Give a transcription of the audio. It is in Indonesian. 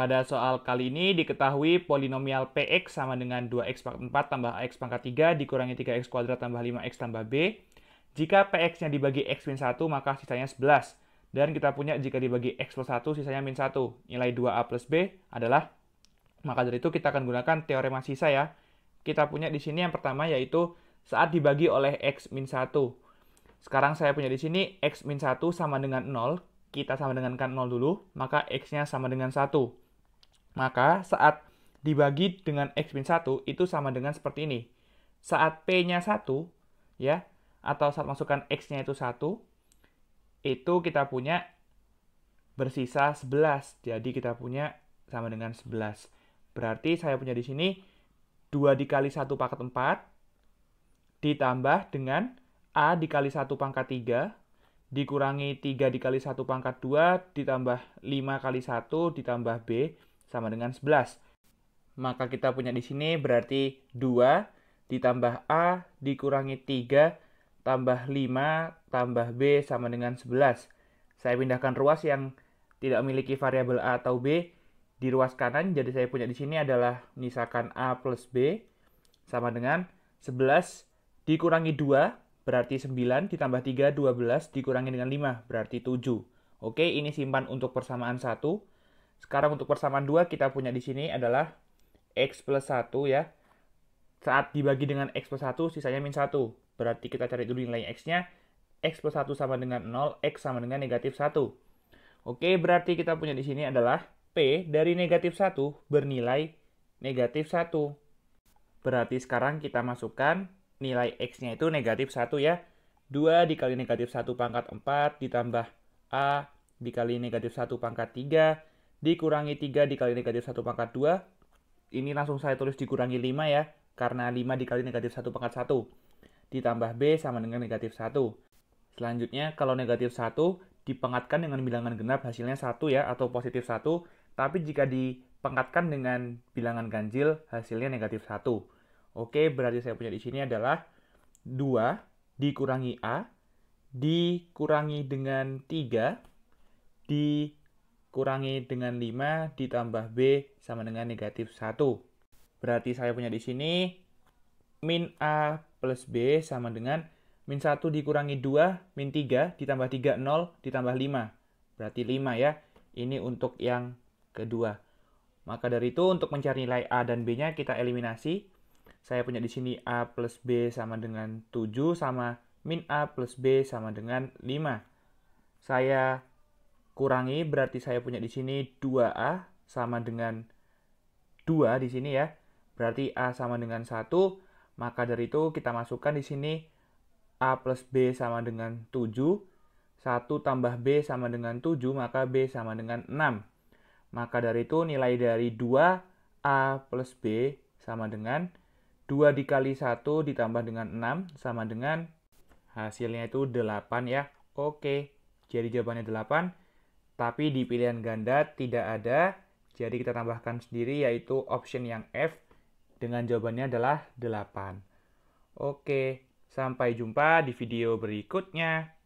Pada soal kali ini diketahui polinomial Px sama dengan 2x pangkat 4 tambah ax pangkat 3 dikurangi 3x kuadrat tambah 5x tambah b. Jika Px-nya dibagi x min 1 maka sisanya 11. Dan kita punya jika dibagi x plus 1 sisanya min 1. Nilai 2a plus b adalah, maka dari itu kita akan gunakan teorema sisa ya. Kita punya di sini yang pertama yaitu saat dibagi oleh x min 1. Sekarang saya punya di sini x min 1 sama dengan 0, kita sama dengankan 0 dulu, maka x-nya sama dengan 1. Maka saat dibagi dengan X min 1 itu sama dengan seperti ini. Saat P-nya 1, ya, atau saat masukkan X-nya itu 1, itu kita punya bersisa 11. Jadi kita punya sama dengan 11. Berarti saya punya di sini 2 dikali 1 pangkat 4 ditambah dengan A dikali 1 pangkat 3 dikurangi 3 dikali 1 pangkat 2 ditambah 5 kali 1 ditambah B sama dengan 11. Maka kita punya di sini berarti 2 ditambah A dikurangi 3 tambah 5 tambah B sama dengan 11. Saya pindahkan ruas yang tidak memiliki variabel A atau B di ruas kanan, jadi saya punya di sini adalah misalkan A plus B sama dengan 11 dikurangi 2 berarti 9 ditambah 3 12 dikurangi dengan 5 berarti 7. Oke, ini simpan untuk persamaan 1. Sekarang untuk persamaan 2 kita punya di sini adalah X plus 1 ya. Saat dibagi dengan X plus 1, sisanya min 1. Berarti kita cari dulu nilai X-nya. X plus 1 sama dengan 0, X sama dengan negatif 1. Oke, berarti kita punya di sini adalah P dari negatif 1 bernilai negatif 1. Berarti sekarang kita masukkan nilai X-nya itu negatif 1 ya. 2 dikali negatif 1 pangkat 4 ditambah A dikali negatif 1 pangkat 3 ditambah dikurangi 3 dikali negatif 1 pangkat 2. Ini langsung saya tulis dikurangi 5 ya, karena 5 dikali negatif 1 pangkat 1. Ditambah B sama dengan negatif 1. Selanjutnya, kalau negatif 1 dipangkatkan dengan bilangan genap hasilnya 1 ya, atau positif 1. Tapi jika dipangkatkan dengan bilangan ganjil, hasilnya negatif 1. Oke, berarti saya punya di sini adalah 2 dikurangi A, dikurangi dengan 3, di kurangi dengan 5 ditambah B sama dengan negatif 1. Berarti saya punya di sini min A plus B sama dengan min 1 dikurangi 2, min 3 ditambah 3, 0 ditambah 5. Berarti 5 ya. Ini untuk yang kedua. Maka dari itu untuk mencari nilai A dan B-nya kita eliminasi. Saya punya di sini A plus B sama dengan 7 sama min A plus B sama dengan 5. Saya kurangi berarti saya punya di sini 2A sama dengan 2 di sini ya. Berarti A sama dengan 1, maka dari itu kita masukkan di sini A plus B sama dengan 7. 1 tambah B sama dengan 7, maka B sama dengan 6. Maka dari itu nilai dari 2A plus B sama dengan 2 dikali 1 ditambah dengan 6 sama dengan hasilnya itu 8 ya. Oke, jadi jawabannya 8. Tapi di pilihan ganda tidak ada, jadi kita tambahkan sendiri yaitu option yang F dengan jawabannya adalah 8. Oke, sampai jumpa di video berikutnya.